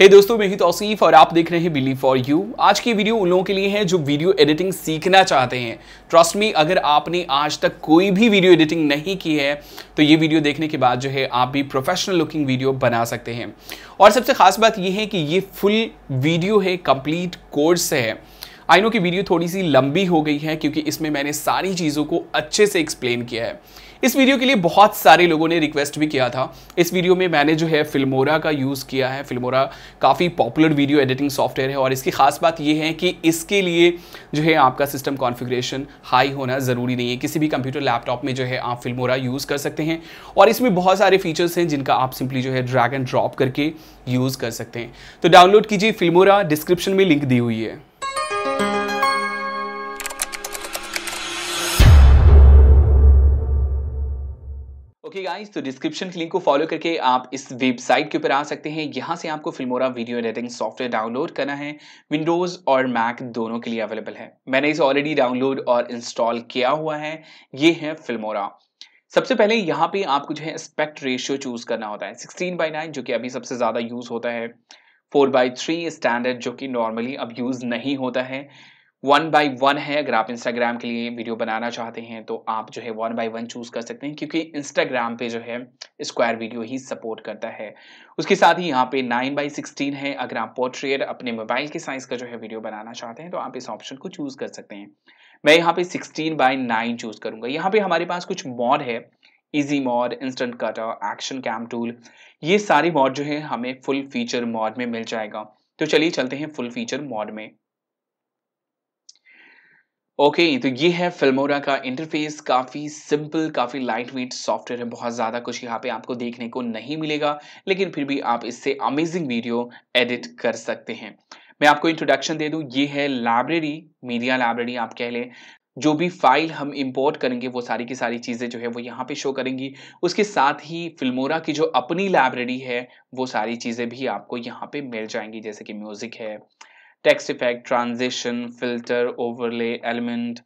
हे hey दोस्तों मैं ही तोसीफ और आप देख रहे हैं बिलीव फॉर यू आज की वीडियो उन लोगों के लिए है जो वीडियो एडिटिंग सीखना चाहते हैं ट्रस्ट मी अगर आपने आज तक कोई भी वीडियो एडिटिंग नहीं की है तो ये वीडियो देखने के बाद जो है आप भी प्रोफेशनल लुकिंग वीडियो बना सकते हैं और सबसे खास बात यह है कि ये फुल वीडियो है कंप्लीट कोर्स है आई नो की वीडियो थोड़ी सी लंबी हो गई है क्योंकि इसमें मैंने सारी चीज़ों को अच्छे से एक्सप्लेन किया है इस वीडियो के लिए बहुत सारे लोगों ने रिक्वेस्ट भी किया था इस वीडियो में मैंने जो है फिल्मोरा का यूज़ किया है फिल्मोरा काफ़ी पॉपुलर वीडियो एडिटिंग सॉफ्टवेयर है और इसकी खास बात यह है कि इसके लिए जो है आपका सिस्टम कॉन्फिग्रेशन हाई होना ज़रूरी नहीं है किसी भी कंप्यूटर लैपटॉप में जो है आप फिल्मोरा यूज़ कर सकते हैं और इसमें बहुत सारे फीचर्स हैं जिनका आप सिंपली जो है ड्रैग एंड ड्रॉप करके यूज़ कर सकते हैं तो डाउनलोड कीजिए फिल्मोरा डिस्क्रिप्शन में लिंक दी हुई है ओके गाइस तो डिस्क्रिप्शन लिंक को फॉलो करके आप इस वेबसाइट के ऊपर आ सकते हैं यहाँ से आपको Filmora video editing software download करना है विंडोज़ और मैक दोनों के लिए अवेलेबल है मैंने इसे ऑलरेडी डाउनलोड और इंस्टॉल किया हुआ है ये है फिल्मोरा सबसे पहले यहाँ पे आपको जो है एस्पेक्ट रेशियो चूज करना होता है सिक्सटीन बाई नाइन जो कि अभी सबसे ज़्यादा यूज़ होता है फोर बाई थ्री स्टैंडर्ड जो कि नॉर्मली अब यूज़ नहीं होता है वन बाई वन है अगर आप इंस्टाग्राम के लिए वीडियो बनाना चाहते हैं तो आप जो है वन बाई वन चूज़ कर सकते हैं क्योंकि इंस्टाग्राम पे जो है स्क्वायर वीडियो ही सपोर्ट करता है उसके साथ ही यहाँ पे नाइन बाई सिक्सटीन है अगर आप पोर्ट्रेट अपने मोबाइल के साइज़ का जो है वीडियो बनाना चाहते हैं तो आप इस ऑप्शन को चूज़ कर सकते हैं मैं यहाँ पे सिक्सटीन बाई नाइन चूज़ करूँगा यहाँ पे हमारे पास कुछ मॉड है easy mode instant cutter action cam tool ये सारे मॉड जो है हमें फुल फीचर मॉड में मिल जाएगा तो चलिए चलते हैं फुल फीचर मॉड में ओके okay, तो ये है फिल्मोरा का इंटरफेस काफ़ी सिंपल काफ़ी लाइट वेट सॉफ्टवेयर है बहुत ज़्यादा कुछ यहाँ पे आपको देखने को नहीं मिलेगा लेकिन फिर भी आप इससे अमेजिंग वीडियो एडिट कर सकते हैं मैं आपको इंट्रोडक्शन दे दूँ ये है लाइब्रेरी मीडिया लाइब्रेरी आप कह लें जो भी फाइल हम इंपोर्ट करेंगे वो सारी की सारी चीज़ें जो है वो यहाँ पे शो करेंगी उसके साथ ही फिल्मोरा की जो अपनी लाइब्रेरी है वो सारी चीज़ें भी आपको यहाँ पे मिल जाएंगी जैसे कि म्यूज़िक है text effect transition filter overlay element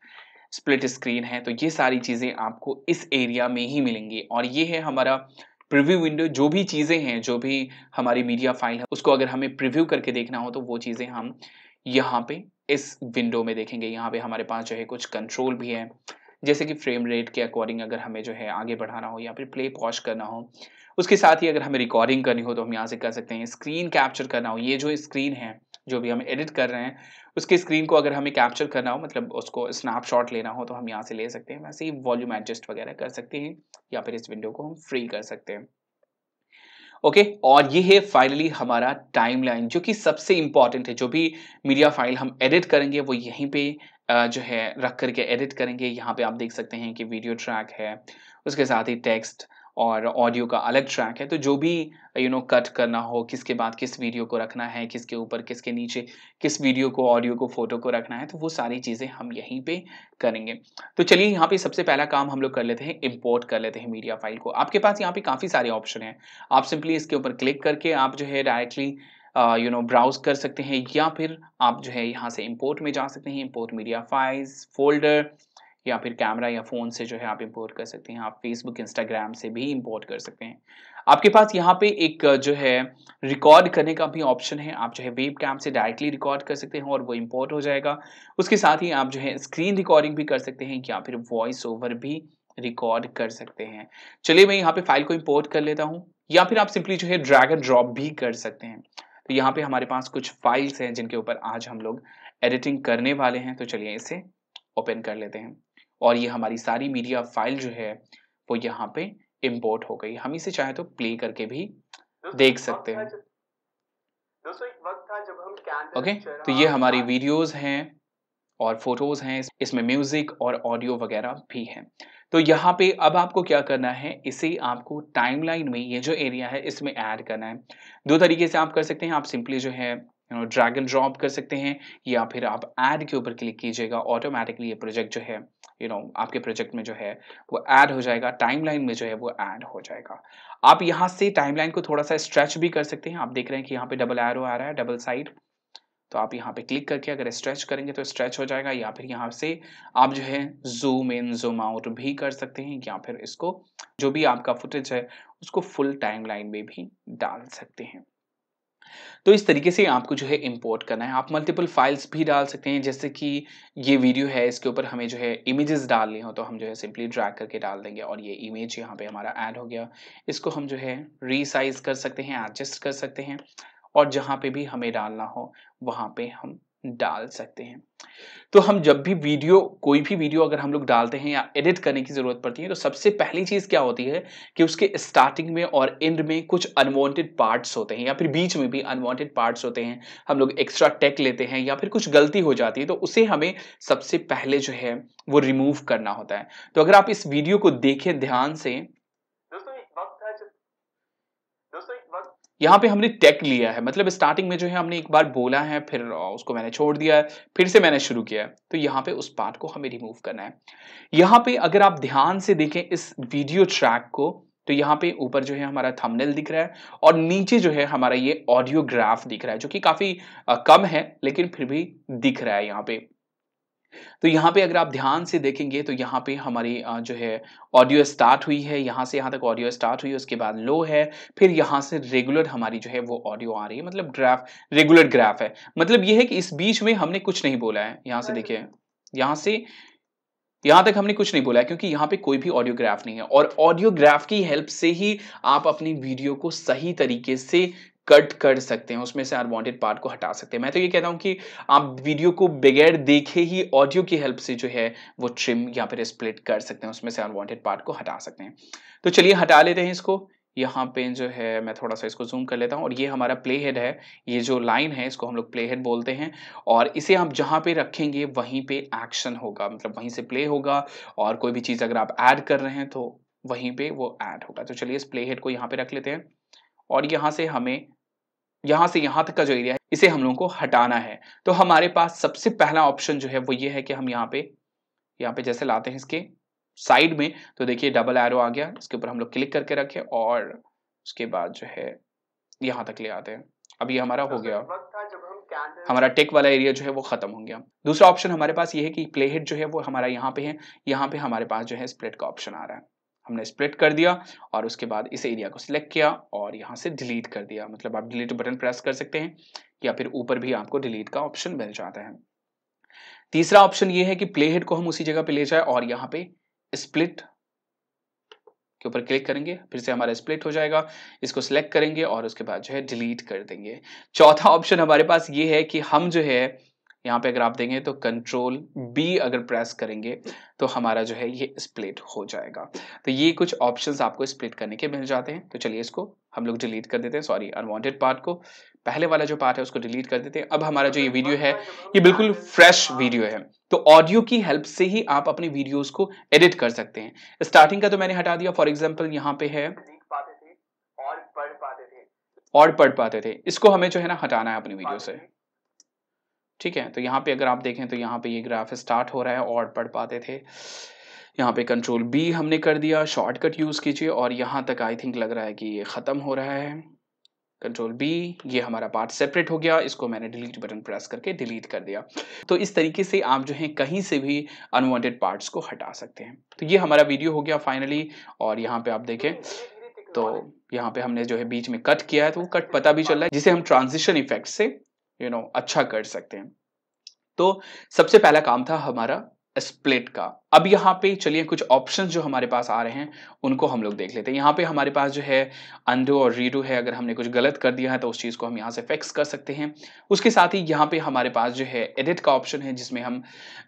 split screen है तो ये सारी चीज़ें आपको इस एरिया में ही मिलेंगी और ये है हमारा प्रिव्यू विंडो जो भी चीज़ें हैं जो भी हमारी मीडिया फाइल है उसको अगर हमें प्रिव्यू करके देखना हो तो वो चीज़ें हम यहाँ पे इस विंडो में देखेंगे यहाँ पे हमारे पास जो है कुछ कंट्रोल भी है जैसे कि फ्रेम रेट के अकॉर्डिंग अगर हमें जो है आगे बढ़ाना हो या फिर प्ले पॉश करना हो उसके साथ ही अगर हमें रिकॉर्डिंग करनी हो तो हम यहाँ से कर सकते हैं स्क्रीन कैप्चर करना हो ये जो स्क्रीन है जो भी हम एडिट कर रहे हैं उसके स्क्रीन को अगर हमें कैप्चर करना हो मतलब उसको स्नैपशॉट लेना हो तो हम यहाँ से ले सकते हैं वैसे ही वॉल्यूम एडजस्ट वगैरह कर सकते हैं या फिर इस विंडो को हम फ्री कर सकते हैं ओके okay, और ये है फाइनली हमारा टाइमलाइन जो कि सबसे इंपॉर्टेंट है जो भी मीडिया फाइल हम एडिट करेंगे वो यहीं पे जो है रख करके एडिट करेंगे यहाँ पे आप देख सकते हैं कि वीडियो ट्रैक है उसके साथ ही टेक्स्ट और ऑडियो का अलग ट्रैक है तो जो भी यू नो कट करना हो किसके बाद किस वीडियो को रखना है किसके ऊपर किसके नीचे किस वीडियो को ऑडियो को फोटो को रखना है तो वो सारी चीज़ें हम यहीं पे करेंगे तो चलिए यहाँ पे सबसे पहला काम हम लोग कर लेते हैं इंपोर्ट कर लेते हैं मीडिया फाइल को आपके पास यहाँ पे काफ़ी सारे ऑप्शन हैं आप सिंपली इसके ऊपर क्लिक करके आप जो है डायरेक्टली यू नो ब्राउज कर सकते हैं या फिर आप जो है यहाँ से इम्पोर्ट में जा सकते हैं इम्पोर्ट मीडिया फाइल्स फोल्डर या फिर कैमरा या फ़ोन से जो है आप इम्पोर्ट कर सकते हैं आप फेसबुक इंस्टाग्राम से भी इम्पोर्ट कर सकते हैं आपके पास यहाँ पे एक जो है रिकॉर्ड करने का भी ऑप्शन है आप जो है वेब कैम से डायरेक्टली रिकॉर्ड कर सकते हैं और वो इम्पोर्ट हो जाएगा उसके साथ ही आप जो है स्क्रीन रिकॉर्डिंग भी कर सकते हैं या फिर वॉइस ओवर भी रिकॉर्ड कर सकते हैं चलिए मैं यहाँ पे फाइल को इम्पोर्ट कर लेता हूँ या फिर आप सिंपली जो है ड्रैग एंड ड्रॉप भी कर सकते हैं तो यहाँ पे हमारे पास कुछ फाइल्स हैं जिनके ऊपर आज हम लोग एडिटिंग करने वाले हैं तो चलिए इसे ओपन कर लेते हैं और ये हमारी सारी मीडिया फाइल जो है वो यहाँ पे इम्पोर्ट हो गई हम इसे चाहे तो प्ले करके भी देख सकते हैं ओके okay? तो ये हमारी वीडियोस हैं और फोटोज हैं इसमें म्यूजिक और ऑडियो वगैरह भी हैं तो यहाँ पे अब आपको क्या करना है इसे आपको टाइमलाइन में ये जो एरिया है इसमें ऐड करना है दो तरीके से आप कर सकते हैं आप सिंपली जो है you know drag and drop कर सकते हैं या फिर आप ऐड के ऊपर क्लिक कीजिएगा ऑटोमेटिकली ये प्रोजेक्ट जो है यू you नो know, आपके प्रोजेक्ट में जो है वो ऐड हो जाएगा टाइमलाइन में जो है वो ऐड हो जाएगा आप यहाँ से टाइमलाइन को थोड़ा सा स्ट्रेच भी कर सकते हैं आप देख रहे हैं कि यहाँ पे डबल एर आ रहा है डबल साइड तो आप यहाँ पे क्लिक करके अगर स्ट्रेच करेंगे तो स्ट्रेच हो जाएगा या फिर यहाँ से आप जो है जूम इन जूम आउट भी कर सकते हैं या फिर इसको जो भी आपका फुटेज है उसको फुल टाइम लाइन में भी डाल सकते हैं तो इस तरीके से आपको जो है इंपोर्ट करना है आप मल्टीपल फाइल्स भी डाल सकते हैं जैसे कि ये वीडियो है इसके ऊपर हमें जो है इमेजेस डालने हो तो हम जो है सिंपली ड्रैग करके डाल देंगे और ये इमेज यहाँ पे हमारा ऐड हो गया इसको हम जो है रीसाइज कर सकते हैं एडजस्ट कर सकते हैं और जहाँ पे भी हमें डालना हो वहाँ पे हम डाल सकते हैं तो हम जब भी वीडियो कोई भी वीडियो अगर हम लोग डालते हैं या एडिट करने की ज़रूरत पड़ती है तो सबसे पहली चीज़ क्या होती है कि उसके स्टार्टिंग में और एंड में कुछ अनवांटेड पार्ट्स होते हैं या फिर बीच में भी अनवांटेड पार्ट्स होते हैं हम लोग एक्स्ट्रा टेक लेते हैं या फिर कुछ गलती हो जाती है तो उसे हमें सबसे पहले जो है वो रिमूव करना होता है तो अगर आप इस वीडियो को देखें ध्यान से यहाँ पे हमने टेक लिया है मतलब स्टार्टिंग में जो है हमने एक बार बोला है फिर उसको मैंने छोड़ दिया है फिर से मैंने शुरू किया है तो यहाँ पे उस पार्ट को हमें रिमूव करना है यहाँ पे अगर आप ध्यान से देखें इस वीडियो ट्रैक को तो यहाँ पे ऊपर जो है हमारा थंबनेल दिख रहा है और नीचे जो है हमारा ये ऑडियोग्राफ दिख रहा है जो कि काफी कम है लेकिन फिर भी दिख रहा है यहाँ पे तो यहाँ पे अगर आप ध्यान से देखेंगे तो यहाँ पे हमारी जो है ऑडियो स्टार्ट हुई है यहाँ से यहाँ तक ऑडियो स्टार्ट हुई उसके बाद लो है फिर यहाँ से रेगुलर हमारी जो है वो ऑडियो आ रही है मतलब ग्राफ रेगुलर ग्राफ है मतलब ये है कि इस बीच में हमने कुछ नहीं बोला है यहाँ से देखिए यहाँ से यहाँ तक हमने कुछ नहीं बोला है क्योंकि यहाँ पे कोई भी ऑडियोग्राफ नहीं है और ऑडियोग्राफ की हेल्प से ही आप अपनी वीडियो को सही तरीके से कट कर सकते हैं उसमें से अनवॉन्टेड पार्ट को हटा सकते हैं मैं तो ये कहता हूँ कि आप वीडियो को बगैर देखे ही ऑडियो की हेल्प से जो है वो ट्रिम यहाँ पर स्प्लिट कर सकते हैं उसमें से अनवॉन्टेड पार्ट को हटा सकते हैं तो चलिए हटा लेते हैं इसको यहाँ पे जो है मैं थोड़ा सा इसको जूम कर लेता हूँ और ये हमारा प्ले हेड है ये जो लाइन है इसको हम लोग प्ले हेड बोलते हैं और इसे आप जहाँ पे रखेंगे वहीं पे एक्शन होगा मतलब वहीं से प्ले होगा और कोई भी चीज़ अगर आप ऐड कर रहे हैं तो वहीं पे वो ऐड होगा तो चलिए इस प्ले हेड को यहाँ पे रख लेते हैं और यहाँ से हमें यहाँ से यहाँ तक का जो एरिया है इसे हम लोगों को हटाना है तो हमारे पास सबसे पहला ऑप्शन जो है वो ये है कि हम यहाँ पे यहाँ पे जैसे लाते हैं इसके साइड में तो देखिए डबल एरो आ गया इसके ऊपर हम लोग क्लिक करके रखे और उसके बाद जो है यहाँ तक ले आते हैं अब ये हमारा हो तो गया हमारा टेक वाला एरिया जो है वो खत्म हो गया दूसरा ऑप्शन हमारे पास ये है कि प्ले जो है वो हमारा यहाँ पे है यहाँ पे हमारे पास जो है स्प्लिट का ऑप्शन आ रहा है हमने स्प्रेड कर दिया और उसके बाद इस एरिया को सिलेक्ट किया और यहाँ से डिलीट कर दिया मतलब आप डिलीट बटन प्रेस कर सकते हैं या फिर ऊपर भी आपको डिलीट का ऑप्शन मिल जाता है तीसरा ऑप्शन ये है कि प्ले हेड को हम उसी जगह पे ले जाए और यहाँ पे स्प्लिट के ऊपर क्लिक करेंगे फिर से हमारा स्प्लिट हो जाएगा इसको सिलेक्ट करेंगे और उसके बाद जो है डिलीट कर देंगे चौथा ऑप्शन हमारे पास ये है कि हम जो है यहाँ पे अगर आप देंगे तो कंट्रोल बी अगर प्रेस करेंगे तो हमारा जो है ये स्प्लिट हो जाएगा तो ये कुछ ऑप्शंस आपको स्प्लिट करने के मिल जाते हैं तो चलिए इसको हम लोग डिलीट कर देते हैं सॉरी अनवांटेड पार्ट को पहले वाला जो पार्ट है उसको डिलीट कर देते हैं अब हमारा जो ये वीडियो है ये बिल्कुल फ्रेश वीडियो है तो ऑडियो की हेल्प से ही आप अपने वीडियोज को एडिट कर सकते हैं स्टार्टिंग का तो मैंने हटा दिया फॉर एग्जाम्पल यहाँ पे है और पढ़ पाते थे इसको हमें जो है ना हटाना है अपने वीडियो से ठीक है तो यहाँ पे अगर आप देखें तो यहाँ पे ये ग्राफ स्टार्ट हो रहा है और पढ़ पाते थे यहाँ पे कंट्रोल बी हमने कर दिया शॉर्टकट यूज़ कीजिए और यहाँ तक आई थिंक लग रहा है कि ये ख़त्म हो रहा है कंट्रोल बी ये हमारा पार्ट सेपरेट हो गया इसको मैंने डिलीट बटन प्रेस करके डिलीट कर दिया तो इस तरीके से आप जो है कहीं से भी अनवांटेड पार्ट्स को हटा सकते हैं तो ये हमारा वीडियो हो गया फाइनली और यहाँ पे आप देखें तो यहाँ पे हमने जो है बीच में कट किया है तो वो कट पता भी चल रहा है जिसे हम ट्रांजिशन इफेक्ट से यू you नो know, अच्छा कर सकते हैं तो सबसे पहला काम था हमारा स्प्लिट का अब यहाँ पे चलिए कुछ ऑप्शंस जो हमारे पास आ रहे हैं उनको हम लोग देख लेते हैं यहाँ पे हमारे पास जो है अंडो और रीडो है अगर हमने कुछ गलत कर दिया है तो उस चीज़ को हम यहाँ से फिक्स कर सकते हैं उसके साथ ही यहाँ पे हमारे पास जो है एडिट का ऑप्शन है जिसमें हम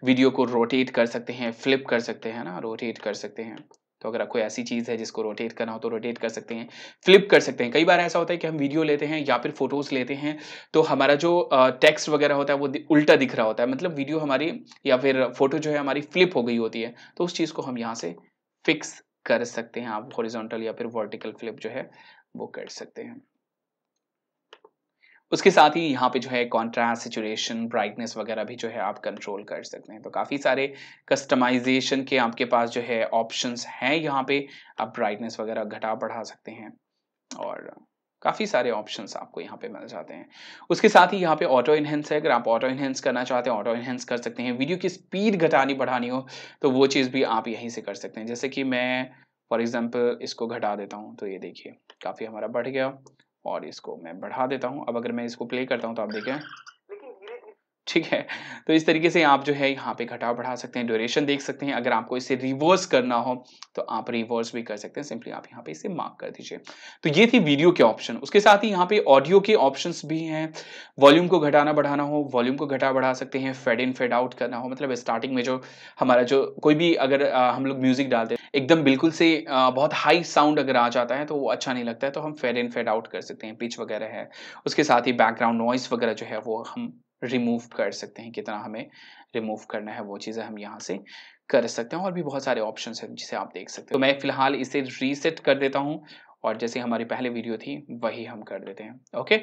वीडियो को रोटेट कर सकते हैं फ्लिप कर सकते हैं ना रोटेट कर सकते हैं तो अगर कोई ऐसी चीज़ है जिसको रोटेट करना हो तो रोटेट कर सकते हैं फ्लिप कर सकते हैं कई बार ऐसा होता है कि हम वीडियो लेते हैं या फिर फोटोज़ लेते हैं तो हमारा जो टेक्स्ट वगैरह होता है वो उल्टा दिख रहा होता है मतलब वीडियो हमारी या फिर फोटो जो है हमारी फ्लिप हो गई होती है तो उस चीज़ को हम यहाँ से फिक्स कर सकते हैं आप हॉरिजॉन्टल या फिर वर्टिकल फ्लिप जो है वो कर सकते हैं उसके साथ ही यहाँ पे जो है कॉन्ट्रास्ट सिचुएशन ब्राइटनेस वगैरह भी जो है आप कंट्रोल कर सकते हैं तो काफ़ी सारे कस्टमाइजेशन के आपके पास जो है ऑप्शंस हैं यहाँ पे आप ब्राइटनेस वगैरह घटा बढ़ा सकते हैं और काफ़ी सारे ऑप्शंस आपको यहाँ पे मिल जाते हैं उसके साथ ही यहाँ पे ऑटो इन्हेंस है अगर आप ऑटो इन्हेंस करना चाहते हैं ऑटो इन्हेंस कर सकते हैं वीडियो की स्पीड घटानी बढ़ानी हो तो वो चीज़ भी आप यहीं से कर सकते हैं जैसे कि मैं फॉर एग्ज़ाम्पल इसको घटा देता हूँ तो ये देखिए काफ़ी हमारा बढ़ गया और इसको मैं बढ़ा देता हूँ अब अगर मैं इसको प्ले करता हूँ तो आप देखें ठीक है तो इस तरीके से आप जो है यहाँ पे घटाव बढ़ा सकते हैं ड्यूरेशन देख सकते हैं अगर आपको इसे रिवर्स करना हो तो आप रिवर्स भी कर सकते हैं सिंपली आप यहाँ पे इसे मार्क कर दीजिए तो ये थी वीडियो के ऑप्शन उसके साथ ही यहाँ पे ऑडियो के ऑप्शंस भी हैं वॉल्यूम को घटाना बढ़ाना हो वॉल्यूम को घटा बढ़ा सकते हैं फेड इन फेड आउट करना हो मतलब स्टार्टिंग में जो हमारा जो कोई भी अगर आ, हम लोग म्यूजिक डालते हैं एकदम बिल्कुल से बहुत हाई साउंड अगर आ जाता है तो वो अच्छा नहीं लगता है तो हम फेड इन फेड आउट कर सकते हैं पिच वगैरह है उसके साथ ही बैकग्राउंड नॉइस वगैरह जो है वो हम रिमूव कर सकते हैं कितना हमें रिमूव करना है वो चीज़ें हम यहाँ से कर सकते हैं और भी बहुत सारे ऑप्शन हैं जिसे आप देख सकते हो तो मैं फिलहाल इसे रीसेट कर देता हूँ और जैसे हमारी पहले वीडियो थी वही हम कर देते हैं ओके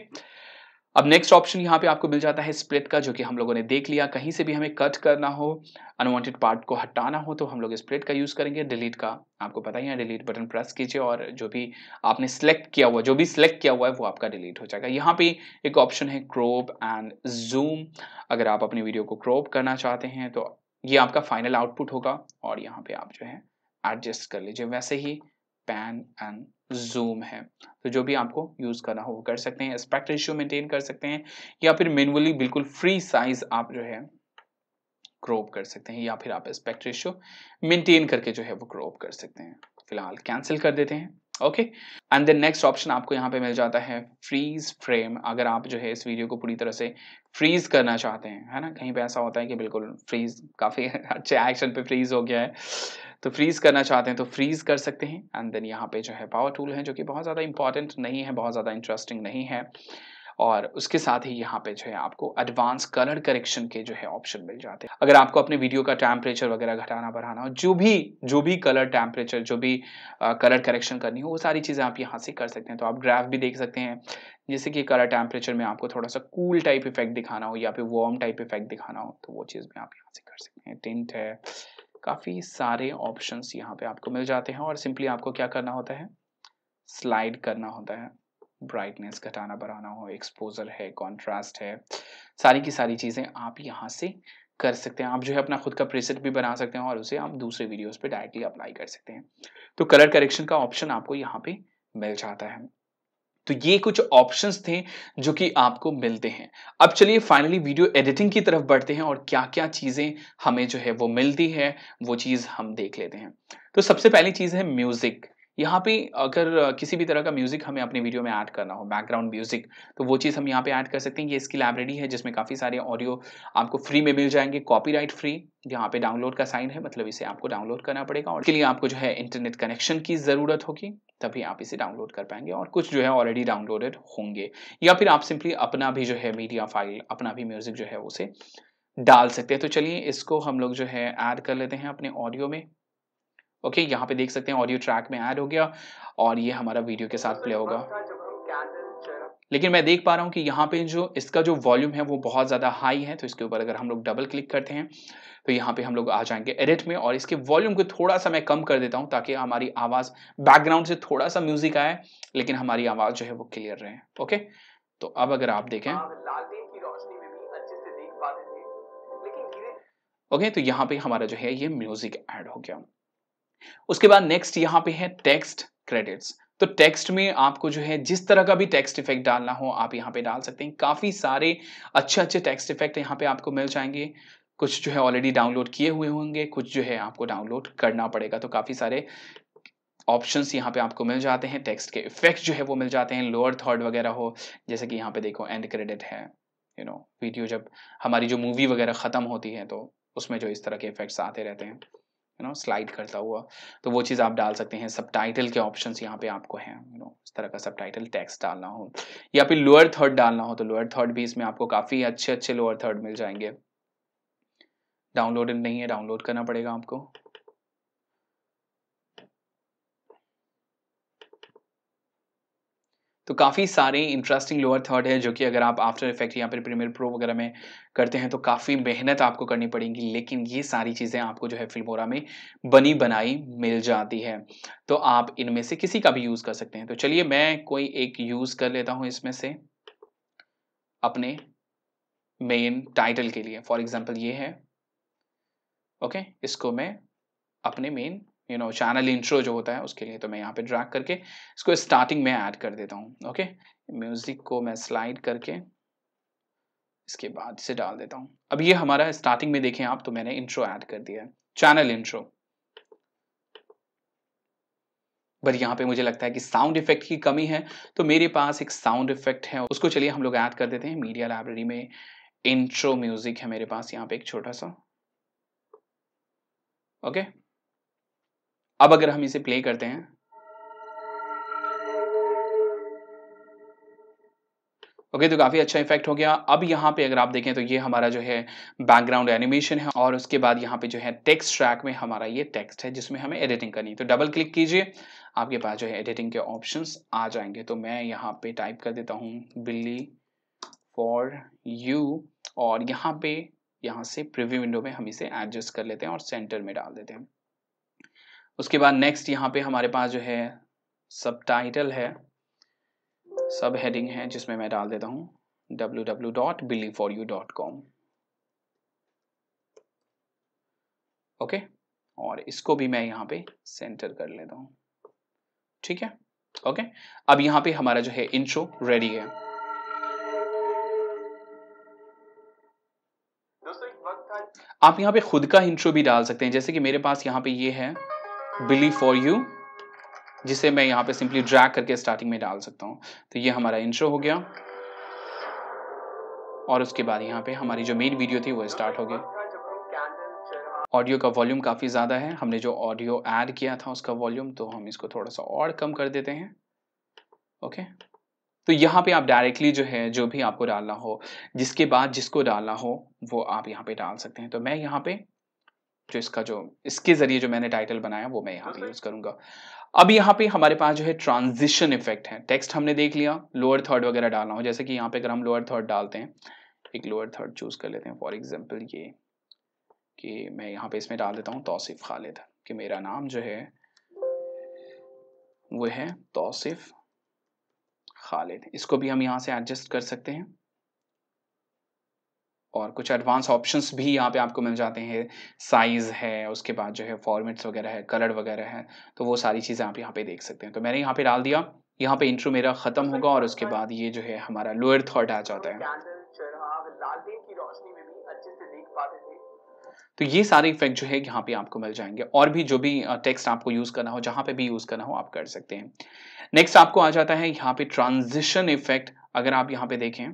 अब नेक्स्ट ऑप्शन यहाँ पे आपको मिल जाता है स्प्लिट का जो कि हम लोगों ने देख लिया कहीं से भी हमें कट करना हो अनवांटेड पार्ट को हटाना हो तो हम लोग स्प्लिट का यूज़ करेंगे डिलीट का आपको पता ही है डिलीट बटन प्रेस कीजिए और जो भी आपने सेलेक्ट किया हुआ जो भी सिलेक्ट किया हुआ है वो आपका डिलीट हो जाएगा यहाँ पे एक ऑप्शन है क्रोप एंड जूम अगर आप अपनी वीडियो को क्रॉप करना चाहते हैं तो ये आपका फाइनल आउटपुट होगा और यहाँ पे आप जो है एडजस्ट कर लीजिए वैसे ही पैन एंड जूम है तो जो भी आपको यूज़ करना हो वो कर सकते हैं एस्पेक्ट रेशियो मेंटेन कर सकते हैं या फिर मेनुअली बिल्कुल फ्री साइज आप जो है क्रॉप कर सकते हैं या फिर आप एस्पेक्ट रेशियो मेंटेन करके जो है वो क्रॉप कर सकते हैं फिलहाल कैंसिल कर देते हैं okay and then next option आपको यहाँ पे मिल जाता है फ्रीज फ्रेम अगर आप जो है इस वीडियो को पूरी तरह से फ्रीज करना चाहते हैं है ना कहीं पे ऐसा होता है कि बिल्कुल फ्रीज काफ़ी अच्छे एक्शन पे फ्रीज हो गया है तो फ्रीज करना चाहते हैं तो फ्रीज कर सकते हैं एंड देन यहाँ पे जो है पावर टूल है जो कि बहुत ज़्यादा इंपॉर्टेंट नहीं है बहुत ज़्यादा इंटरेस्टिंग नहीं है और उसके साथ ही यहाँ पे जो है आपको एडवांस कलर करेक्शन के जो है ऑप्शन मिल जाते हैं अगर आपको अपने वीडियो का टेम्परेचर वगैरह घटाना बढ़ाना हो जो भी जो भी कलर टेम्परेचर जो भी कलर करेक्शन करनी हो वो सारी चीज़ें आप यहाँ से कर सकते हैं तो आप ग्राफ भी देख सकते हैं जैसे कि कलर टेम्परेचर में आपको थोड़ा सा कूल टाइप इफेक्ट दिखाना हो या फिर वार्म टाइप इफेक्ट दिखाना हो तो वो चीज़ भी आप यहाँ से कर सकते हैं टिंट है काफ़ी सारे ऑप्शंस यहाँ पे आपको मिल जाते हैं और सिंपली आपको क्या करना होता है स्लाइड करना होता है ब्राइटनेस घटाना बढ़ाना हो एक्सपोजर है कॉन्ट्रास्ट है सारी की सारी चीज़ें आप यहाँ से कर सकते हैं आप जो है अपना खुद का प्रेसेट भी बना सकते हैं और उसे आप दूसरे वीडियोस पे डायरेक्टली अप्लाई कर सकते हैं तो कलर करेक्शन का ऑप्शन आपको यहाँ पे मिल जाता है तो ये कुछ ऑप्शंस थे जो कि आपको मिलते हैं अब चलिए फाइनली वीडियो एडिटिंग की तरफ बढ़ते हैं और क्या क्या चीज़ें हमें जो है वो मिलती है वो चीज़ हम देख लेते हैं तो सबसे पहली चीज़ है म्यूज़िक यहाँ पे अगर किसी भी तरह का म्यूज़िक हमें अपने वीडियो में ऐड करना हो बैकग्राउंड म्यूज़िक तो वो चीज़ हम यहाँ पे ऐड कर सकते हैं ये इसकी लाइब्रेरी है जिसमें काफ़ी सारे ऑडियो आपको फ्री में मिल जाएंगे कॉपीराइट फ्री यहाँ पे डाउनलोड का साइन है मतलब इसे आपको डाउनलोड करना पड़ेगा और इसके लिए आपको जो है इंटरनेट कनेक्शन की ज़रूरत होगी तभी आप इसे डाउनलोड कर पाएंगे और कुछ जो है ऑलरेडी डाउनलोडेड होंगे या फिर आप सिंपली अपना भी जो है मीडिया फाइल अपना भी म्यूज़िक जो है उसे डाल सकते हैं तो चलिए इसको हम लोग जो है ऐड कर लेते हैं अपने ऑडियो में ओके यहाँ पे देख सकते हैं ऑडियो ट्रैक में ऐड हो गया और ये हमारा वीडियो के साथ प्ले होगा लेकिन मैं देख पा रहा हूँ कि यहाँ पे जो इसका जो वॉल्यूम है वो बहुत ज़्यादा हाई है तो इसके ऊपर अगर हम लोग डबल क्लिक करते हैं तो यहाँ पे हम लोग आ जाएंगे एडिट में और इसके वॉल्यूम को थोड़ा सा मैं कम कर देता हूँ ताकि हमारी आवाज़ बैकग्राउंड से थोड़ा सा म्यूजिक आए लेकिन हमारी आवाज़ जो है वो क्लियर रहे ओके तो अब अगर आप देखें ओके हाँ, तो यहाँ पे हमारा जो है ये म्यूजिक ऐड हो गया उसके बाद नेक्स्ट यहाँ पे है टेक्स्ट क्रेडिट्स तो टेक्स्ट में आपको जो है जिस तरह का भी टेक्स्ट इफेक्ट डालना हो आप यहाँ पे डाल सकते हैं काफ़ी सारे अच्छे अच्छे टेक्स्ट इफेक्ट यहाँ पे आपको मिल जाएंगे कुछ जो है ऑलरेडी डाउनलोड किए हुए होंगे कुछ जो है आपको डाउनलोड करना पड़ेगा तो काफ़ी सारे ऑप्शंस यहाँ पे आपको मिल जाते हैं टेक्स्ट के इफेक्ट जो है वो मिल जाते हैं लोअर थर्ड वगैरह हो जैसे कि यहाँ पे देखो एंड क्रेडिट है यू नो वीडियो जब हमारी जो मूवी वगैरह ख़त्म होती है तो उसमें जो इस तरह के इफेक्ट्स आते रहते हैं यू नो स्लाइड करता हुआ तो वो चीज़ आप डाल सकते हैं सब के ऑप्शन यहाँ पे आपको हैं यू नो इस तरह का सब टाइटल डालना हो या फिर लोअर थर्ड डालना हो तो लोअर थर्ड भी इसमें आपको काफ़ी अच्छे अच्छे लोअर थर्ड मिल जाएंगे डाउनलोड नहीं है डाउनलोड करना पड़ेगा आपको तो काफ़ी सारे इंटरेस्टिंग लोअर थर्ड है जो कि अगर आप आफ्टर इफेक्ट या फिर प्रीमियर प्रो वगैरह में करते हैं तो काफ़ी मेहनत आपको करनी पड़ेगी लेकिन ये सारी चीज़ें आपको जो है फिल्मोरा में बनी बनाई मिल जाती है तो आप इनमें से किसी का भी यूज़ कर सकते हैं तो चलिए मैं कोई एक यूज़ कर लेता हूँ इसमें से अपने मेन टाइटल के लिए फॉर एग्ज़ाम्पल ये है ओके इसको मैं अपने main you know channel intro जो होता है उसके लिए तो मैं यहाँ पे ड्रैग करके इसको स्टार्टिंग में ऐड कर देता हूँ ओके म्यूज़िक को मैं स्लाइड करके इसके बाद से डाल देता हूँ अब ये हमारा स्टार्टिंग में देखें आप तो मैंने इंट्रो ऐड कर दिया है चैनल इंट्रो बट यहाँ पे मुझे लगता है कि साउंड इफेक्ट की कमी है तो मेरे पास एक साउंड इफेक्ट है उसको चलिए हम लोग ऐड कर देते हैं मीडिया लाइब्रेरी में इंट्रो म्यूजिक है मेरे पास यहाँ पे एक छोटा सा ओके okay? अब अगर हम इसे प्ले करते हैं ओके okay, तो काफ़ी अच्छा इफेक्ट हो गया अब यहाँ पे अगर आप देखें तो ये हमारा जो है बैकग्राउंड एनिमेशन है और उसके बाद यहाँ पे जो है टेक्स्ट ट्रैक में हमारा ये टेक्स्ट है जिसमें हमें एडिटिंग करनी है तो डबल क्लिक कीजिए आपके पास जो है एडिटिंग के ऑप्शंस आ जाएंगे तो मैं यहाँ पे टाइप कर देता हूँ बिल्ली फॉर यू और यहाँ पे यहाँ से प्रिव्यू विंडो में हम इसे एडजस्ट कर लेते हैं और सेंटर में डाल देते हैं उसके बाद नेक्स्ट यहाँ पे हमारे पास जो है सब टाइटल है सब हेडिंग है जिसमें मैं डाल देता हूँ W W dot billing for you dot com okay और इसको भी मैं यहाँ पे सेंटर कर लेता हूँ ठीक है ओके अब यहाँ पे हमारा जो है इंट्रो रेडी है आप यहाँ पे खुद का इंट्रो भी डाल सकते हैं जैसे कि मेरे पास यहाँ पे ये है बिली फॉर यू जिसे मैं यहाँ पे सिंपली ड्रैग करके स्टार्टिंग में डाल सकता हूँ तो ये हमारा इंट्रो हो गया और उसके बाद यहाँ पे हमारी जो मेन वीडियो थी वो स्टार्ट हो गई ऑडियो का वॉल्यूम काफ़ी ज़्यादा है हमने जो ऑडियो ऐड किया था उसका वॉल्यूम तो हम इसको थोड़ा सा और कम कर देते हैं ओके तो यहाँ पे आप डायरेक्टली जो है जो भी आपको डालना हो जिसके बाद जिसको डालना हो वो आप यहाँ पे डाल सकते हैं तो मैं यहाँ पे जो इसका जो इसके ज़रिए जो मैंने टाइटल बनाया वो मैं यहाँ पे यूज़ करूंगा अब यहाँ पे हमारे पास जो है ट्रांजिशन इफेक्ट है टेक्स्ट हमने देख लिया लोअर थर्ड वगैरह डालना हो जैसे कि यहाँ पे अगर हम लोअर थर्ड डालते हैं एक लोअर थर्ड चूज़ कर लेते हैं फॉर एग्जाम्पल ये कि मैं यहाँ पे इसमें डाल देता हूँ तोसिफ खालिद कि मेरा नाम जो है वो है तोसिफ खालिद इसको भी हम यहाँ से एडजस्ट कर सकते हैं और कुछ एडवांस ऑप्शंस भी यहाँ पे आपको मिल जाते हैं साइज़ है उसके बाद जो है फॉर्मेट्स वगैरह है कलर वगैरह है तो वो सारी चीज़ें आप यहाँ पे देख सकते हैं तो मैंने यहाँ पे डाल दिया यहाँ पे इंट्रो मेरा ख़त्म होगा और उसके बाद ये जो है हमारा लोअर थॉट आ जाता है तो ये सारे इफेक्ट जो है यहाँ पे आपको मिल जाएंगे और भी जो भी टेक्स्ट आपको यूज़ करना हो जहाँ पे भी यूज़ करना हो आप कर सकते हैं नेक्स्ट आपको आ जाता है यहाँ पे ट्रांजिशन इफेक्ट अगर आप यहाँ पे देखें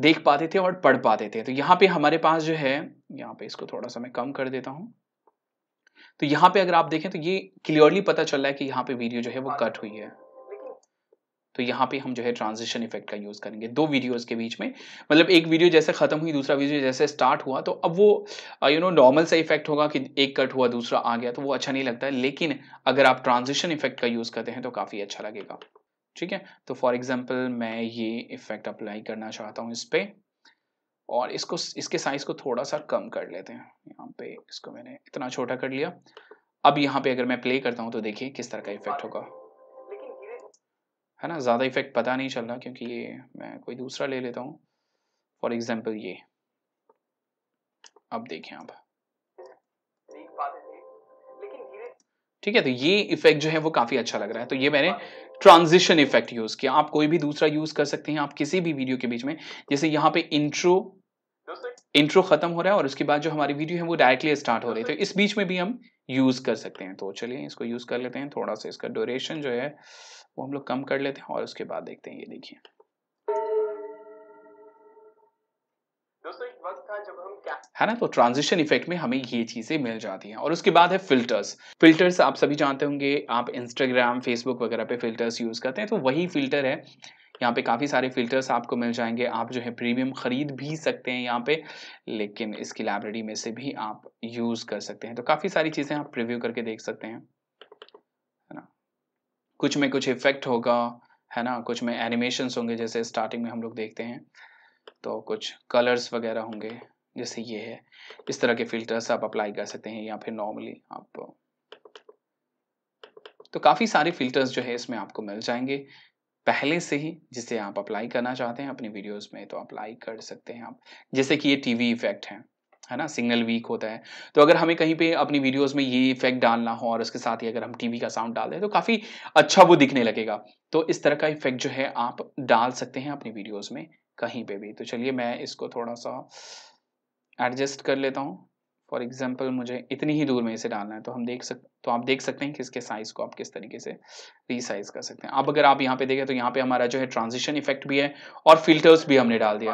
देख पाते थे और पढ़ पाते थे तो यहाँ पे हमारे पास जो है यहाँ पे इसको थोड़ा सा मैं कम कर देता हूँ तो यहाँ पे अगर आप देखें तो ये क्लियरली पता चल रहा है कि यहाँ पे वीडियो जो है वो कट हुई है तो यहाँ पे हम जो है ट्रांजिशन इफेक्ट का यूज़ करेंगे दो वीडियोस के बीच में मतलब एक वीडियो जैसे ख़त्म हुई दूसरा वीडियो जैसे स्टार्ट हुआ तो अब वो यू नो नॉर्मल सा इफेक्ट होगा कि एक कट हुआ दूसरा आ गया तो वो अच्छा नहीं लगता है लेकिन अगर आप ट्रांजिशन इफेक्ट का यूज़ करते हैं तो काफ़ी अच्छा लगेगा ठीक है तो फॉर एग्जांपल मैं ये इफेक्ट अप्लाई करना चाहता हूँ इस पर और इसको इसके साइज़ को थोड़ा सा कम कर लेते हैं यहाँ पे इसको मैंने इतना छोटा कर लिया अब यहाँ पे अगर मैं प्ले करता हूँ तो देखिए किस तरह का इफेक्ट होगा है ना ज़्यादा इफेक्ट पता नहीं चल रहा क्योंकि ये मैं कोई दूसरा ले लेता हूँ फॉर एग्ज़ाम्पल ये अब देखें आप ठीक है तो ये इफेक्ट जो है वो काफी अच्छा लग रहा है तो ये मैंने ट्रांजिशन इफेक्ट यूज किया आप कोई भी दूसरा यूज कर सकते हैं आप किसी भी वीडियो के बीच में जैसे यहाँ पे इंट्रो इंट्रो खत्म हो रहा है और उसके बाद जो हमारी वीडियो है वो डायरेक्टली स्टार्ट हो रही है तो इस बीच में भी हम यूज कर सकते हैं तो चलिए इसको यूज कर लेते हैं थोड़ा सा इसका ड्यूरेशन जो है वो हम लोग कम कर लेते हैं और उसके बाद देखते हैं ये देखिए है ना तो ट्रांजिशन इफेक्ट में हमें ये चीज़ें मिल जाती हैं और उसके बाद है फिल्टर्स फिल्टर्स आप सभी जानते होंगे आप इंस्टाग्राम फेसबुक वगैरह पे फिल्टर्स यूज़ करते हैं तो वही फिल्टर है यहाँ पे काफ़ी सारे फिल्टर्स आपको मिल जाएंगे आप जो है प्रीमियम ख़रीद भी सकते हैं यहाँ पे लेकिन इसकी लाइब्रेरी में से भी आप यूज़ कर सकते हैं तो काफ़ी सारी चीज़ें आप प्रिव्यू करके देख सकते हैं है ना कुछ में कुछ इफेक्ट होगा है ना कुछ में एनिमेशंस होंगे जैसे स्टार्टिंग में हम लोग देखते हैं तो कुछ कलर्स वगैरह होंगे जैसे ये है इस तरह के फिल्टर्स आप अप्लाई कर सकते हैं या फिर नॉर्मली आप तो काफ़ी सारे फिल्टर्स जो है इसमें आपको मिल जाएंगे पहले से ही जिसे आप अप्लाई करना चाहते हैं अपनी वीडियोस में तो अप्लाई कर सकते हैं आप जैसे कि ये टीवी इफेक्ट है है ना सिंगल वीक होता है तो अगर हमें कहीं पे अपनी वीडियोस में ये इफेक्ट डालना हो और उसके साथ ही अगर हम टीवी का साउंड डाल दें तो काफ़ी अच्छा वो दिखने लगेगा तो इस तरह का इफेक्ट जो है आप डाल सकते हैं अपनी वीडियोज़ में कहीं पर भी तो चलिए मैं इसको थोड़ा सा एडजस्ट कर लेता हूँ फॉर एग्जाम्पल मुझे इतनी ही दूर में इसे डालना है तो हम देख सक तो आप देख सकते हैं कि इसके साइज़ को आप किस तरीके से रीसाइज कर सकते हैं अब अगर आप यहाँ पे देखें तो यहाँ पे हमारा जो है ट्रांजिशन इफेक्ट भी है और फिल्टर्स भी हमने डाल दिया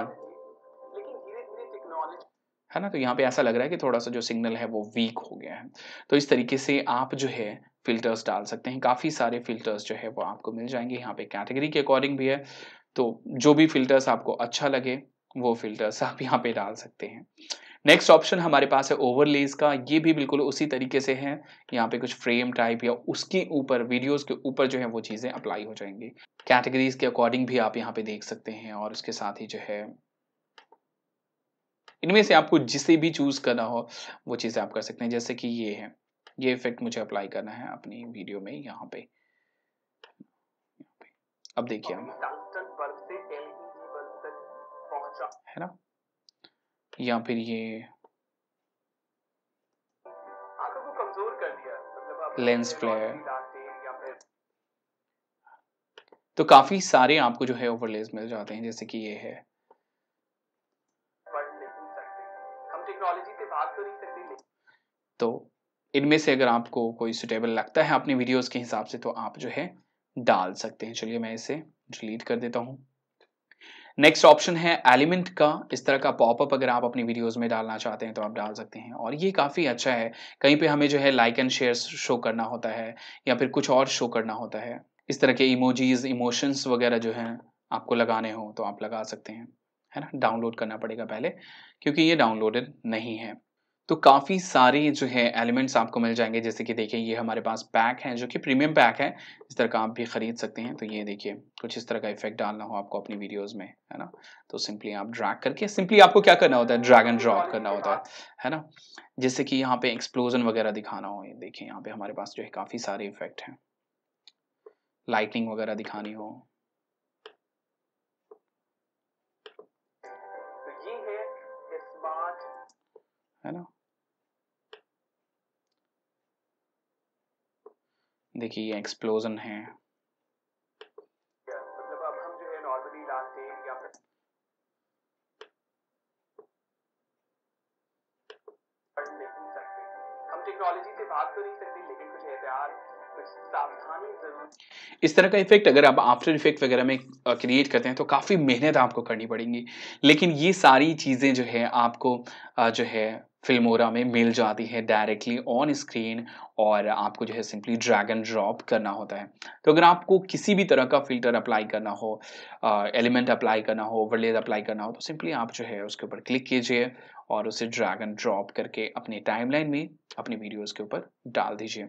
है ना तो यहाँ पे ऐसा लग रहा है कि थोड़ा सा जो सिग्नल है वो वीक हो गया है तो इस तरीके से आप जो है फिल्टर्स डाल सकते हैं काफ़ी सारे फिल्टर्स जो है वो आपको मिल जाएंगे यहाँ पे कैटेगरी के अकॉर्डिंग भी है तो जो भी फिल्टर्स आपको अच्छा लगे वो फिल्टर्स आप यहाँ पे डाल सकते हैं नेक्स्ट ऑप्शन हमारे पास है ओवरलेज का ये भी बिल्कुल उसी तरीके से है यहाँ पे कुछ फ्रेम टाइप या उसके ऊपर वीडियोस के ऊपर जो है वो चीज़ें अप्लाई हो जाएंगी कैटेगरीज के अकॉर्डिंग भी आप यहाँ पे देख सकते हैं और उसके साथ ही जो है इनमें से आपको जिसे भी चूज़ करना हो वो चीज़ें आप कर सकते हैं जैसे कि ये है ये इफेक्ट मुझे अप्लाई करना है अपनी वीडियो में यहाँ पे अब देखिए हम है ना या फिर ये मतलब लेंस फ्लेयर तो काफी सारे आपको जो है ओवरलेज मिल जाते हैं जैसे कि ये है तो इनमें से अगर आपको कोई सुटेबल लगता है अपने वीडियोस के हिसाब से तो आप जो है डाल सकते हैं चलिए मैं इसे डिलीट कर देता हूँ नेक्स्ट ऑप्शन है एलिमेंट का इस तरह का पॉपअप अगर आप अपनी वीडियोस में डालना चाहते हैं तो आप डाल सकते हैं और ये काफ़ी अच्छा है कहीं पे हमें जो है लाइक एंड शेयर शो करना होता है या फिर कुछ और शो करना होता है इस तरह के इमोजीज इमोशंस वगैरह जो हैं आपको लगाने हो तो आप लगा सकते हैं है ना डाउनलोड करना पड़ेगा पहले क्योंकि ये डाउनलोडेड नहीं है तो काफ़ी सारे जो है एलिमेंट्स आपको मिल जाएंगे जैसे कि देखिए ये हमारे पास पैक है जो कि प्रीमियम पैक है इस तरह का आप भी ख़रीद सकते हैं तो ये देखिए कुछ इस तरह का इफेक्ट डालना हो आपको अपनी वीडियोस में है ना तो सिंपली आप ड्रैग करके सिंपली आपको क्या करना होता है ड्रैग एंड ड्रॉ करना होता है है ना जैसे कि यहाँ पे एक्सप्लोजन वगैरह दिखाना हो ये देखिए यहाँ पे हमारे पास जो है काफ़ी सारे इफेक्ट हैं लाइटनिंग वगैरह दिखानी हो तो है ना देखिए ये एक्सप्लोजन है मतलब तो इस तरह का इफेक्ट अगर आप आफ्टर इफेक्ट वगैरह में क्रिएट करते हैं तो काफ़ी मेहनत आपको करनी पड़ेगी लेकिन ये सारी चीज़ें जो है आपको जो है फिल्मोरा में मिल जाती है डायरेक्टली ऑन स्क्रीन और आपको जो है सिंपली ड्रैग एंड ड्रॉप करना होता है तो अगर आपको किसी भी तरह का फिल्टर अप्लाई करना हो एलिमेंट अप्लाई करना हो वर्लेज अप्लाई करना हो तो सिंपली आप जो है उसके ऊपर क्लिक कीजिए और उसे ड्रैग एंड ड्रॉप करके अपने टाइमलाइन में अपनी वीडियोस के ऊपर डाल दीजिए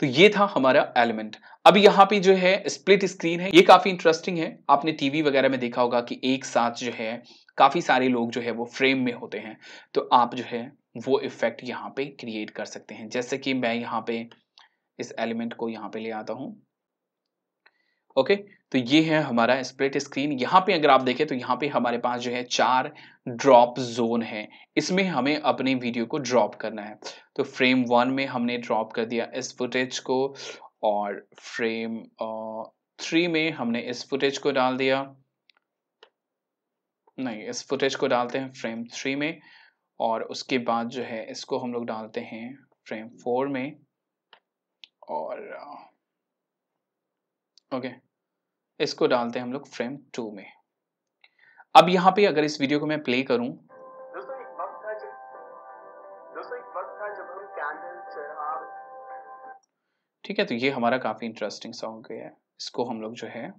तो ये था हमारा एलिमेंट अब यहाँ पे जो है स्प्लिट स्क्रीन है ये काफी इंटरेस्टिंग है आपने टीवी वगैरह में देखा होगा कि एक साथ जो है काफ़ी सारे लोग जो है वो फ्रेम में होते हैं तो आप जो है वो इफ़ेक्ट यहाँ पे क्रिएट कर सकते हैं जैसे कि मैं यहाँ पे इस एलिमेंट को यहाँ पे ले आता हूँ ओके तो ये है हमारा स्प्लिट स्क्रीन यहाँ पे अगर आप देखें तो यहाँ पे हमारे पास जो है चार ड्रॉप जोन है इसमें हमें अपने वीडियो को ड्रॉप करना है तो फ्रेम वन में हमने ड्रॉप कर दिया इस फुटेज को और फ्रेम थ्री में हमने इस फुटेज को डाल दिया नहीं इस फुटेज को डालते हैं फ्रेम थ्री में और उसके बाद जो है इसको हम लोग डालते हैं फ्रेम फोर में और ओके इसको डालते हैं हम लोग फ्रेम टू में अब यहाँ पे अगर इस वीडियो को मैं प्ले करूं ठीक है तो ये हमारा काफी इंटरेस्टिंग सॉन्ग है इसको हम लोग जो है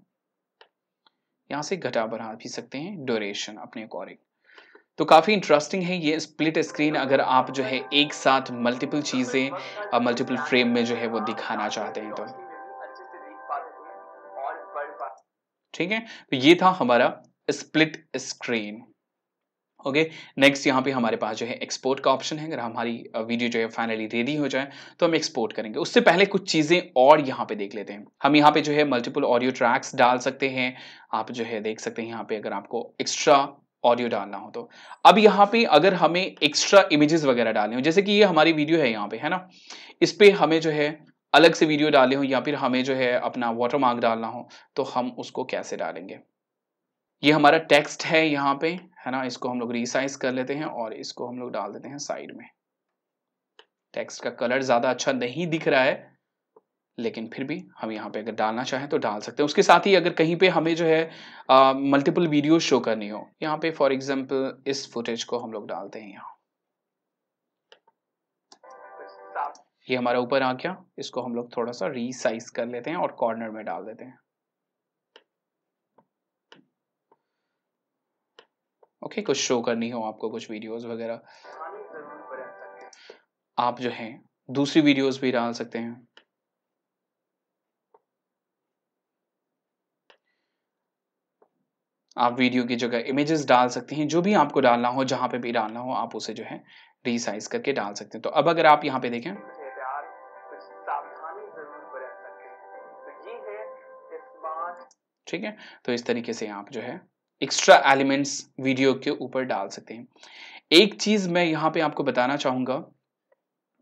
यहाँ से घटा बढ़ा भी सकते हैं ड्यूरेशन अपने अकॉर्डिंग तो काफ़ी इंटरेस्टिंग है ये स्प्लिट स्क्रीन अगर आप जो है एक साथ मल्टीपल चीज़ें मल्टीपल फ्रेम में जो है वो दिखाना चाहते हैं तो ठीक है तो ये था हमारा स्प्लिट स्क्रीन ओके नेक्स्ट यहाँ पे हमारे पास जो है एक्सपोर्ट का ऑप्शन है अगर हमारी वीडियो जो है फाइनली रेडी हो जाए तो हम एक्सपोर्ट करेंगे उससे पहले कुछ चीज़ें और यहाँ पे देख लेते हैं हम यहाँ पे जो है मल्टीपल ऑडियो ट्रैक्स डाल सकते हैं आप जो है देख सकते हैं यहाँ पे अगर आपको एक्स्ट्रा ऑडियो डालना हो तो अब यहाँ पे अगर हमें एक्स्ट्रा इमेजेस वगैरह डालने हो जैसे कि ये हमारी वीडियो है यहाँ पे है ना इस पर हमें जो है अलग से वीडियो डाले हो या फिर हमें जो है अपना वाटर मार्क डालना हो तो हम उसको कैसे डालेंगे ये हमारा टेक्स्ट है यहाँ पे है ना इसको हम लोग रिसाइज कर लेते हैं और इसको हम लोग डाल देते हैं साइड में टेक्स्ट का कलर ज़्यादा अच्छा नहीं दिख रहा है लेकिन फिर भी हम यहाँ पे अगर डालना चाहें तो डाल सकते हैं उसके साथ ही अगर कहीं पे हमें जो है मल्टीपल वीडियो शो करनी हो यहाँ पे फॉर एग्जाम्पल इस फुटेज को हम लोग डालते हैं यहाँ ये यह हमारा ऊपर आ गया इसको हम लोग थोड़ा सा रिसाइज कर लेते हैं और कॉर्नर में डाल देते हैं ओके कुछ शो करनी हो आपको कुछ वीडियोस वगैरह आप जो है दूसरी वीडियोस भी डाल सकते हैं आप वीडियो की जगह इमेजेस डाल सकते हैं जो भी आपको डालना हो जहां पे भी डालना हो आप उसे जो है रिसाइज करके डाल सकते हैं तो अब अगर आप यहाँ पे देखें ठीक है तो इस तरीके से आप जो है एक्स्ट्रा एलिमेंट्स वीडियो के ऊपर डाल सकते हैं एक चीज़ मैं यहाँ पे आपको बताना चाहूंगा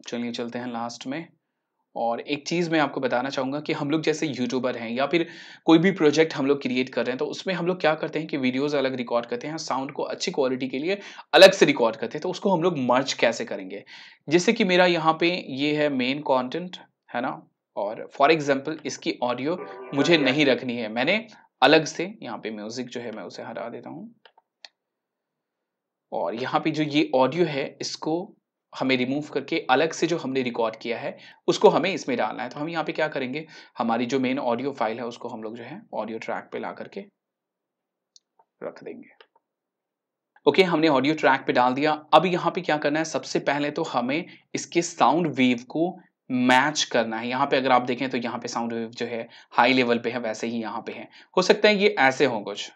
चलिए चलते हैं लास्ट में और एक चीज़ मैं आपको बताना चाहूँगा कि हम लोग जैसे यूट्यूबर हैं या फिर कोई भी प्रोजेक्ट हम लोग क्रिएट कर रहे हैं तो उसमें हम लोग क्या करते हैं कि वीडियोस अलग रिकॉर्ड करते हैं साउंड को अच्छी क्वालिटी के लिए अलग से रिकॉर्ड करते हैं तो उसको हम लोग मर्ज कैसे करेंगे जैसे कि मेरा यहाँ पे ये है मेन कॉन्टेंट है ना और फॉर एग्जाम्पल इसकी ऑडियो मुझे नहीं रखनी है मैंने अलग से यहाँ पे म्यूजिक जो है मैं उसे हटा देता हूँ और यहाँ पे जो ये ऑडियो है इसको हमें रिमूव करके अलग से जो हमने रिकॉर्ड किया है उसको हमें इसमें डालना है तो हम यहाँ पे क्या करेंगे हमारी जो मेन ऑडियो फाइल है उसको हम लोग जो है ऑडियो ट्रैक पे ला करके रख देंगे ओके okay, हमने ऑडियो ट्रैक पे डाल दिया अब यहाँ पे क्या करना है सबसे पहले तो हमें इसके साउंड वेव को मैच करना है यहाँ पे अगर आप देखें तो यहाँ पे साउंड वेव जो है हाई लेवल पे है वैसे ही यहाँ पे है हो सकता है ये ऐसे हो कुछ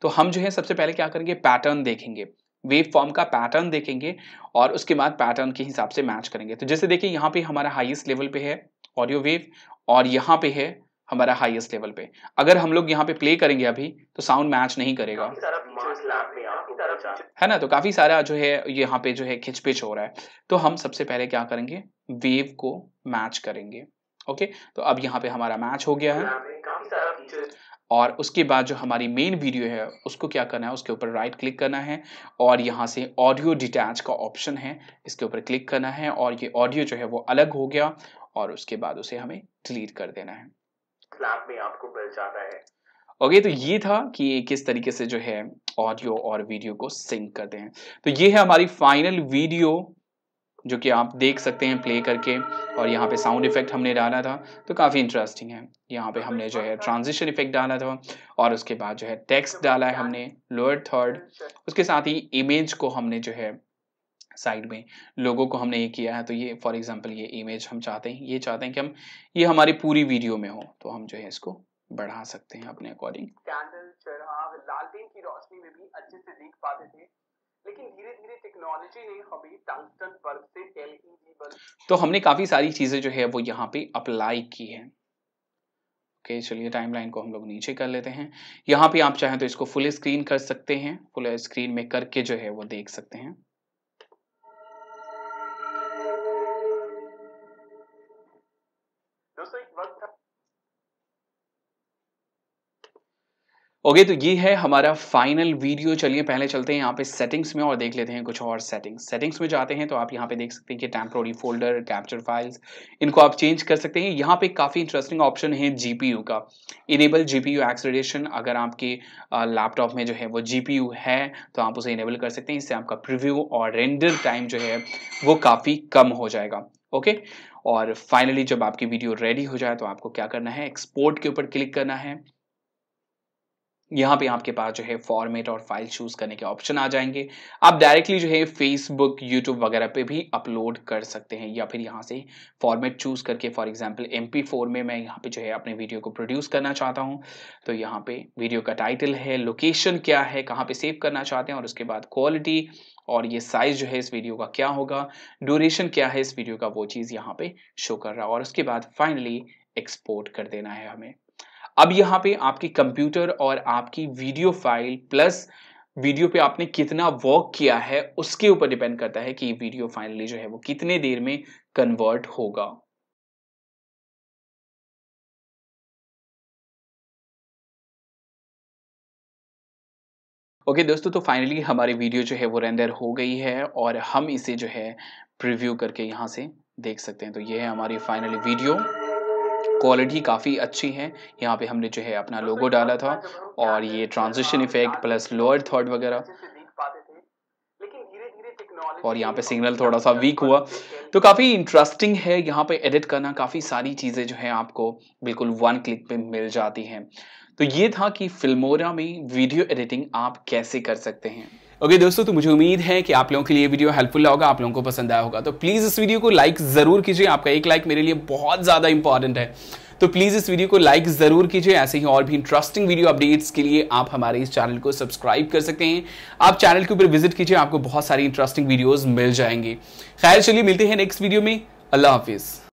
तो हम जो है सबसे पहले क्या करेंगे पैटर्न देखेंगे वेव फॉर्म का पैटर्न देखेंगे और उसके बाद पैटर्न के हिसाब से मैच करेंगे तो जैसे देखिए यहाँ पे हमारा हाइएस्ट लेवल पे है ऑडियो वेव और यहाँ पे है हमारा हाइएस्ट लेवल पे अगर हम लोग यहाँ पे प्ले करेंगे अभी तो साउंड मैच नहीं करेगा है ना तो काफी सारा जो है यहाँ पे जो है खिचपिच हो रहा है तो हम सबसे पहले क्या करेंगे वेव को मैच करेंगे ओके तो अब यहाँ पे हमारा मैच हो गया है और उसके बाद जो हमारी मेन वीडियो है उसको क्या करना है उसके ऊपर राइट क्लिक करना है और यहाँ से ऑडियो डिटैच का ऑप्शन है इसके ऊपर क्लिक करना है और ये ऑडियो जो है वो अलग हो गया और उसके बाद उसे हमें डिलीट कर देना है में आपको मिल जाता है ओके तो ये था कि किस तरीके से जो है ऑडियो और वीडियो को सिंक करते हैं तो ये है हमारी फाइनल वीडियो जो कि आप देख सकते हैं प्ले करके और यहाँ पे साउंड इफेक्ट हमने डाला था तो काफ़ी इंटरेस्टिंग है यहाँ पे हमने जो है ट्रांजिशन इफेक्ट डाला था और उसके बाद जो है टेक्स्ट डाला है हमने लोअर थर्ड उसके साथ ही इमेज को हमने जो है साइड में लोगों को हमने ये किया है तो ये फॉर एग्जांपल ये इमेज हम चाहते हैं ये चाहते हैं कि हम ये हमारी पूरी वीडियो में हो तो हम जो है इसको बढ़ा सकते हैं अपने अकॉर्डिंग कैंडल चराग लालटेन की रोशनी में भी अच्छे से देख पाते थे लेकिन धीरे धीरे टेक्नोलॉजी ने हमें टंगस्टन बल्ब से एलईडी e बल्ब तो हमने काफी सारी चीजें जो है वो यहाँ पे अप्लाई की है ओके okay, चलिए टाइमलाइन को हम लोग नीचे कर लेते हैं यहाँ पे आप चाहें तो इसको फुल स्क्रीन कर सकते हैं फुल स्क्रीन में करके जो है वो देख सकते हैं ओके तो ये है हमारा फाइनल वीडियो चलिए पहले चलते हैं यहाँ पे सेटिंग्स में और देख लेते हैं कुछ और सेटिंग्स सेटिंग्स में जाते हैं तो आप यहाँ पे देख सकते हैं कि टेम्प्रोरी फोल्डर कैप्चर फाइल्स इनको आप चेंज कर सकते हैं यहाँ पे काफ़ी इंटरेस्टिंग ऑप्शन है जीपीयू का इनेबल जीपीयू एक्सलेशन अगर आपके लैपटॉप में जो है वो जीपीयू है तो आप उसे इनेबल कर सकते हैं इससे आपका प्रिव्यू और रेंडर टाइम जो है वो काफ़ी कम हो जाएगा ओके okay? और फाइनली जब आपकी वीडियो रेडी हो जाए तो आपको क्या करना है एक्सपोर्ट के ऊपर क्लिक करना है यहाँ पे आपके पास जो है फॉर्मेट और फाइल चूज करने के ऑप्शन आ जाएंगे आप डायरेक्टली जो है फेसबुक यूट्यूब वगैरह पे भी अपलोड कर सकते हैं या फिर यहाँ से फॉर्मेट चूज करके फॉर एग्जांपल एम में मैं यहाँ पे जो है अपने वीडियो को प्रोड्यूस करना चाहता हूँ तो यहाँ पे वीडियो का टाइटल है लोकेशन क्या है कहाँ पे सेव करना चाहते हैं और उसके बाद क्वालिटी और ये साइज जो है इस वीडियो का क्या होगा ड्यूरेशन क्या है इस वीडियो का वो चीज़ यहाँ पे शो कर रहा है और उसके बाद फाइनली एक्सपोर्ट कर देना है हमें अब यहाँ पे आपके कंप्यूटर और आपकी वीडियो फाइल प्लस वीडियो पे आपने कितना वर्क किया है उसके ऊपर डिपेंड करता है कि वीडियो फाइनली जो है वो कितने देर में कन्वर्ट होगा ओके okay, दोस्तों तो फाइनली हमारी वीडियो जो है वो रेंडर हो गई है और हम इसे जो है प्रीव्यू करके यहाँ से देख सकते हैं तो ये है हमारी फाइनली वीडियो क्वालिटी काफ़ी अच्छी है यहाँ पे हमने जो है अपना लोगो तो डाला था और ये transition effect plus lower third वगैरह और यहाँ पे सिग्नल थोड़ा सा वीक हुआ तो काफ़ी इंटरेस्टिंग है यहाँ पे एडिट करना काफ़ी सारी चीज़ें जो है आपको बिल्कुल वन क्लिक पे मिल जाती हैं तो ये था कि फिल्मोरा में वीडियो एडिटिंग आप कैसे कर सकते हैं ओके okay, दोस्तों तो मुझे उम्मीद है कि आप लोगों के लिए वीडियो हेल्पफुल होगा आप लोगों को पसंद आया होगा तो प्लीज़ इस वीडियो को लाइक ज़रूर कीजिए आपका एक लाइक मेरे लिए बहुत ज़्यादा इंपॉर्टेंट है तो प्लीज़ इस वीडियो को लाइक ज़रूर कीजिए ऐसे ही और भी इंटरेस्टिंग वीडियो अपडेट्स के लिए आप हमारे इस चैनल को सब्सक्राइब कर सकते हैं आप चैनल के ऊपर विजिट कीजिए आपको बहुत सारी इंटरेस्टिंग वीडियोज़ मिल जाएंगे खैर चलिए मिलते हैं नेक्स्ट वीडियो में अल्लाह हाफिज़